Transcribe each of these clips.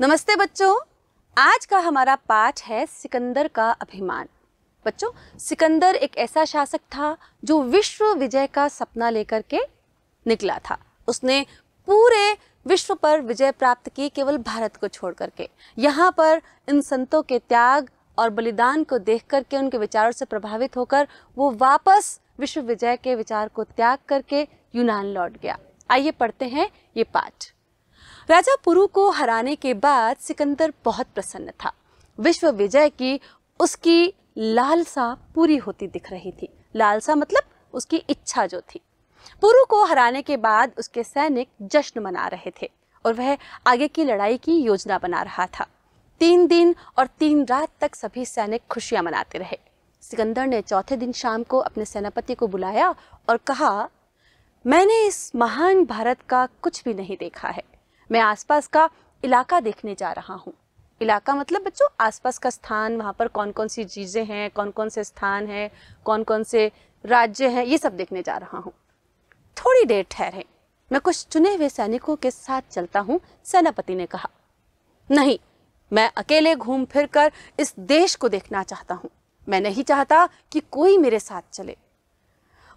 नमस्ते बच्चों आज का हमारा पाठ है सिकंदर का अभिमान बच्चों सिकंदर एक ऐसा शासक था जो विश्व विजय का सपना लेकर के निकला था उसने पूरे विश्व पर विजय प्राप्त की केवल भारत को छोड़ करके यहाँ पर इन संतों के त्याग और बलिदान को देख करके उनके विचारों से प्रभावित होकर वो वापस विश्व विजय के विचार को त्याग करके यूनान लौट गया आइए पढ़ते हैं ये पाठ राजा पुरु को हराने के बाद सिकंदर बहुत प्रसन्न था विश्व विजय की उसकी लालसा पूरी होती दिख रही थी लालसा मतलब उसकी इच्छा जो थी पुरु को हराने के बाद उसके सैनिक जश्न मना रहे थे और वह आगे की लड़ाई की योजना बना रहा था तीन दिन और तीन रात तक सभी सैनिक खुशियां मनाते रहे सिकंदर ने चौथे दिन शाम को अपने सेनापति को बुलाया और कहा मैंने इस महान भारत का कुछ भी नहीं देखा है मैं आसपास का इलाका देखने जा रहा हूँ इलाका मतलब बच्चों आसपास का स्थान वहाँ पर कौन कौन सी चीज़ें हैं कौन कौन से स्थान हैं कौन कौन से राज्य हैं ये सब देखने जा रहा हूँ थोड़ी देर ठहरे मैं कुछ चुने हुए सैनिकों के साथ चलता हूँ सेनापति ने कहा नहीं मैं अकेले घूम फिर कर इस देश को देखना चाहता हूँ मैं नहीं चाहता कि कोई मेरे साथ चले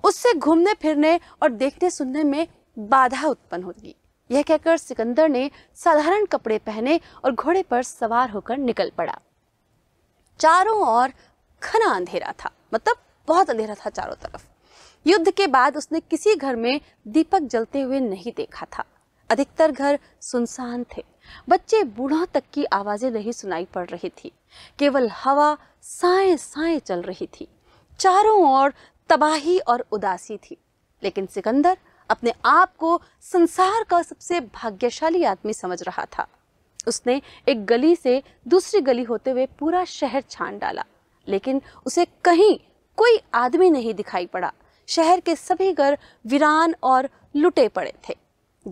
उससे घूमने फिरने और देखने सुनने में बाधा उत्पन्न होगी यह कहकर सिकंदर ने साधारण कपड़े पहने और घोड़े पर सवार होकर निकल पड़ा चारों ओर घना अंधेरा था मतलब बहुत अंधेरा था चारों तरफ युद्ध के बाद उसने किसी घर में दीपक जलते हुए नहीं देखा था अधिकतर घर सुनसान थे बच्चे बूढ़ों तक की आवाज़ें नहीं सुनाई पड़ रही थी केवल हवा साए साए चल रही थी चारों ओर तबाही और उदासी थी लेकिन सिकंदर अपने आप को संसार का सबसे भाग्यशाली आदमी समझ रहा था उसने एक गली से दूसरी गली होते हुए पूरा शहर छान डाला लेकिन उसे कहीं कोई आदमी नहीं दिखाई पड़ा शहर के सभी घर वीरान और लुटे पड़े थे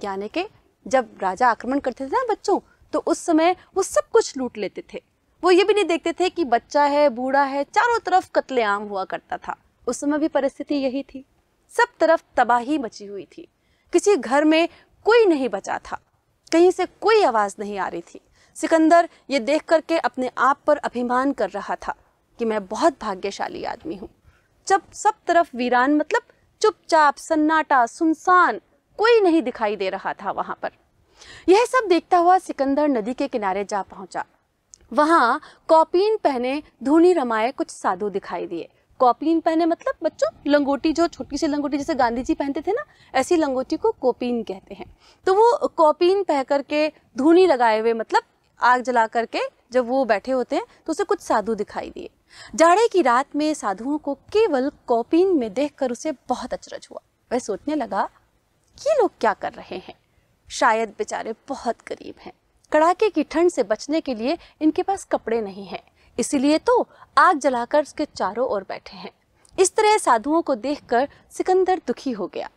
यानी कि जब राजा आक्रमण करते थे ना बच्चों तो उस समय वो सब कुछ लूट लेते थे वो ये भी नहीं देखते थे कि बच्चा है बूढ़ा है चारों तरफ कत्लेआम हुआ करता था उस समय भी परिस्थिति यही थी सब तरफ तबाही मची हुई थी किसी घर में कोई नहीं बचा था कहीं से कोई आवाज़ नहीं आ रही थी सिकंदर ये देख करके अपने आप पर अभिमान कर रहा था कि मैं बहुत भाग्यशाली आदमी हूँ जब सब तरफ वीरान मतलब चुपचाप सन्नाटा सुनसान कोई नहीं दिखाई दे रहा था वहां पर यह सब देखता हुआ सिकंदर नदी के किनारे जा पहुंचा वहां कॉपीन पहने धूनी रमाए कुछ साधु दिखाई दिए कॉपिन पहने मतलब बच्चों लंगोटी जो छोटी सी लंगोटी जैसे गांधी जी पहनते थे ना ऐसी लंगोटी को कॉपिन कहते हैं तो वो कॉपिन पह करके धूनी लगाए हुए मतलब आग जला करके जब वो बैठे होते हैं तो उसे कुछ साधु दिखाई दिए जाड़े की रात में साधुओं को केवल कॉपिन में देख उसे बहुत अचरज हुआ वह सोचने लगा ये लोग क्या कर रहे हैं शायद बेचारे बहुत गरीब हैं कड़ाके की ठंड से बचने के लिए इनके पास कपड़े नहीं हैं इसीलिए तो आग जलाकर उसके चारों ओर बैठे हैं इस तरह साधुओं को देखकर सिकंदर दुखी हो गया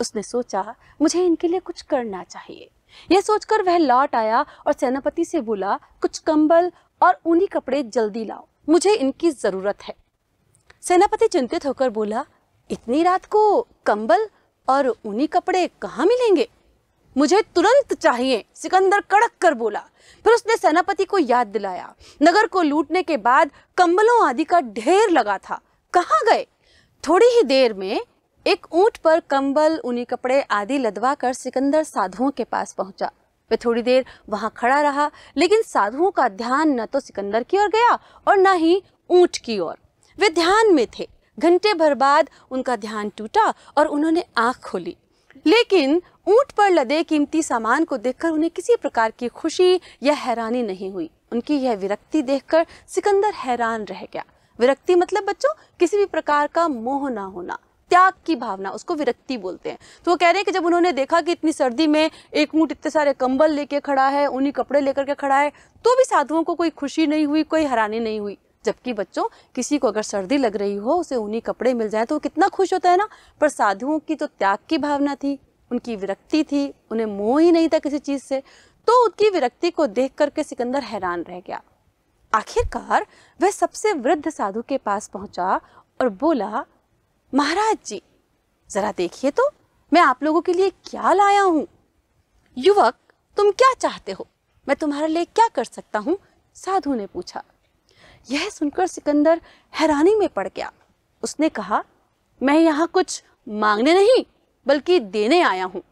उसने सोचा मुझे इनके लिए कुछ करना चाहिए यह सोचकर वह लौट आया और सेनापति से बोला कुछ कंबल और ऊनी कपड़े जल्दी लाओ मुझे इनकी जरूरत है सेनापति चिंतित होकर बोला इतनी रात को कंबल और ऊनी कपड़े कहाँ मिलेंगे मुझे तुरंत चाहिए सिकंदर कड़क कर बोला फिर उसने सेनापति को याद दिलाया नगर को लूटने के बाद कंबलों आदि का ढेर लगा था कहाँ गए थोड़ी ही देर में एक ऊंट पर कंबल ऊनी कपड़े आदि लदवा कर सिकंदर साधुओं के पास पहुंचा वह थोड़ी देर वहां खड़ा रहा लेकिन साधुओं का ध्यान न तो सिकंदर की ओर गया और न ही ऊंट की ओर वे ध्यान में थे घंटे भर बाद उनका ध्यान टूटा और उन्होंने आंख खोली लेकिन ऊंट पर लदे कीमती सामान को देखकर उन्हें किसी प्रकार की खुशी या हैरानी नहीं हुई उनकी यह विरक्ति देखकर सिकंदर हैरान रह गया विरक्ति मतलब बच्चों किसी भी प्रकार का मोह ना होना त्याग की भावना उसको विरक्ति बोलते हैं तो वो कह रहे हैं कि जब उन्होंने देखा कि इतनी सर्दी में एक ऊँट इतने सारे कंबल लेके खड़ा है उन्हीं कपड़े लेकर के खड़ा है तो भी साधुओं को कोई खुशी नहीं हुई कोई हैरानी नहीं हुई जबकि बच्चों किसी को अगर सर्दी लग रही हो उसे ऊनी कपड़े मिल जाए तो वो कितना खुश होता है ना पर साधुओं की तो त्याग की भावना थी उनकी विरक्ति थी उन्हें मोह ही नहीं था किसी चीज़ से तो उनकी विरक्ति को देख करके सिकंदर हैरान रह गया आखिरकार वह सबसे वृद्ध साधु के पास पहुंचा और बोला महाराज जी जरा देखिए तो मैं आप लोगों के लिए क्या लाया हूँ युवक तुम क्या चाहते हो मैं तुम्हारे लिए क्या कर सकता हूँ साधु ने पूछा यह सुनकर सिकंदर हैरानी में पड़ गया उसने कहा मैं यहाँ कुछ मांगने नहीं बल्कि देने आया हूँ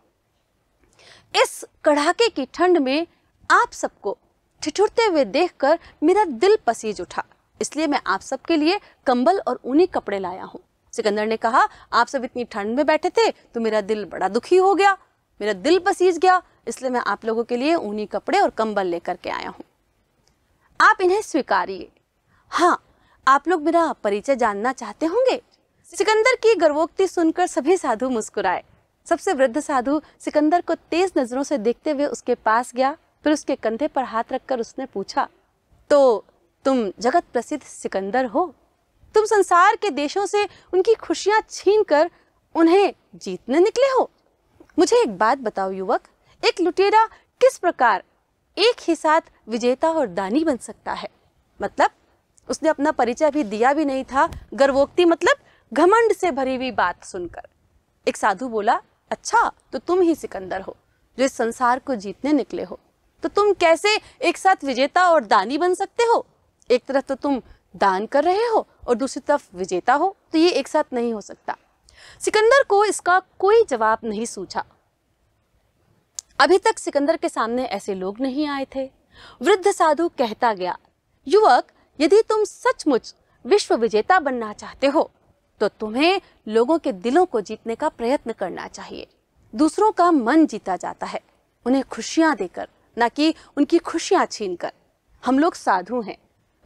इस कड़ाके की ठंड में आप सबको ठिठुरते हुए देखकर मेरा दिल पसीज उठा इसलिए मैं आप सबके लिए कंबल और ऊनी कपड़े लाया हूँ सिकंदर ने कहा आप सब इतनी ठंड में बैठे थे तो मेरा दिल बड़ा दुखी हो गया मेरा दिल पसीज गया इसलिए मैं आप लोगों के लिए ऊनी कपड़े और कंबल लेकर के आया हूँ आप इन्हें स्वीकारिए हाँ आप लोग मेरा परिचय जानना चाहते होंगे सिकंदर की गर्वोक्ति सुनकर सभी साधु मुस्कुराए सबसे वृद्ध साधु सिकंदर को तेज नजरों से देखते हुए उसके पास गया फिर उसके कंधे पर हाथ रखकर उसने पूछा तो तुम जगत प्रसिद्ध सिकंदर हो तुम संसार के देशों से उनकी खुशियां छीन कर उन्हें जीतने निकले हो मुझे एक बात बताओ युवक एक लुटेरा किस प्रकार एक ही साथ विजेता और दानी बन सकता है मतलब उसने अपना परिचय भी दिया भी नहीं था गर्वोक्ति मतलब घमंड से भरी हुई बात सुनकर एक साधु बोला अच्छा तो तुम ही सिकंदर हो जो इस संसार को जीतने निकले हो तो तुम कैसे एक साथ विजेता और दानी बन सकते हो एक तरफ तो तुम दान कर रहे हो और दूसरी तरफ विजेता हो तो ये एक साथ नहीं हो सकता सिकंदर को इसका कोई जवाब नहीं सूझा अभी तक सिकंदर के सामने ऐसे लोग नहीं आए थे वृद्ध साधु कहता गया युवक यदि तुम सचमुच विश्व विजेता बनना चाहते हो तो तुम्हें लोगों के दिलों को जीतने का प्रयत्न करना चाहिए दूसरों का मन जीता जाता है उन्हें खुशियां देकर न कि उनकी खुशियां छीन कर हम लोग साधु हैं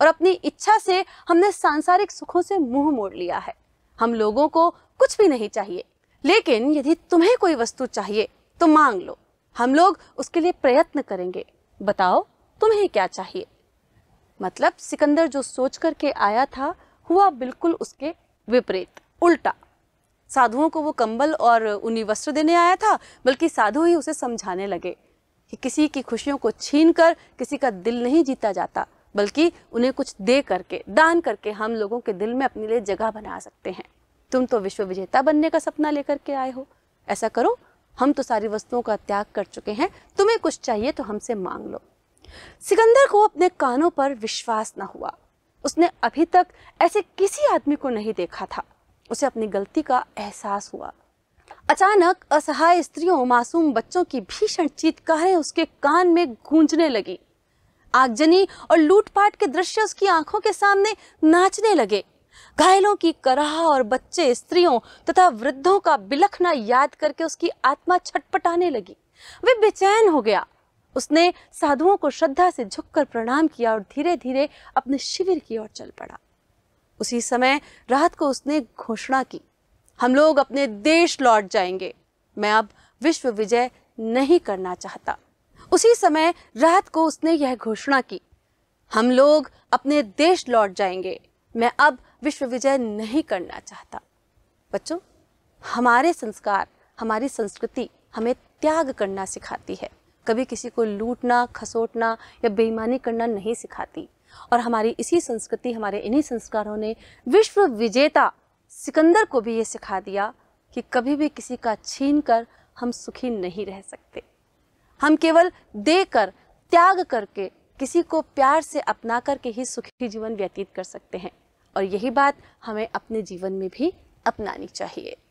और अपनी इच्छा से हमने सांसारिक सुखों से मुंह मोड़ लिया है हम लोगों को कुछ भी नहीं चाहिए लेकिन यदि तुम्हें कोई वस्तु चाहिए तो मांग लो हम लोग उसके लिए प्रयत्न करेंगे बताओ तुम्हें क्या चाहिए मतलब सिकंदर जो सोच करके आया था हुआ बिल्कुल उसके विपरीत उल्टा साधुओं को वो कंबल और उन्हीं वस्त्र देने आया था बल्कि साधु ही उसे समझाने लगे कि किसी की खुशियों को छीन कर किसी का दिल नहीं जीता जाता बल्कि उन्हें कुछ दे करके दान करके हम लोगों के दिल में अपने लिए जगह बना सकते हैं तुम तो विश्व विजेता बनने का सपना लेकर के आए हो ऐसा करो हम तो सारी वस्तुओं का त्याग कर चुके हैं तुम्हें कुछ चाहिए तो हमसे मांग लो सिकंदर को अपने कानों पर विश्वास न हुआ उसने अभी तक ऐसे किसी आदमी को नहीं देखा था उसे अपनी गलती का एहसास हुआ अचानक असहाय स्त्रियों मासूम बच्चों की भीषण चीतकारें उसके कान में गूंजने लगी आगजनी और लूटपाट के दृश्य उसकी आंखों के सामने नाचने लगे घायलों की कराह और बच्चे स्त्रियों तथा वृद्धों का बिलखना याद करके उसकी आत्मा छटपटाने लगी वे बेचैन हो गया उसने साधुओं को श्रद्धा से झुककर प्रणाम किया और धीरे धीरे अपने शिविर की ओर चल पड़ा उसी समय रात को उसने घोषणा की हम लोग अपने देश लौट जाएंगे मैं अब विश्व विजय नहीं करना चाहता उसी समय रात को उसने यह घोषणा की हम लोग अपने देश लौट जाएंगे मैं अब विश्व विजय नहीं करना चाहता बच्चों हमारे संस्कार हमारी संस्कृति हमें त्याग करना सिखाती है कभी किसी को लूटना खसोटना या बेईमानी करना नहीं सिखाती और हमारी इसी संस्कृति हमारे इन्हीं संस्कारों ने विश्व विजेता सिकंदर को भी ये सिखा दिया कि कभी भी किसी का छीन कर हम सुखी नहीं रह सकते हम केवल दे कर त्याग करके किसी को प्यार से अपना करके ही सुखी जीवन व्यतीत कर सकते हैं और यही बात हमें अपने जीवन में भी अपनानी चाहिए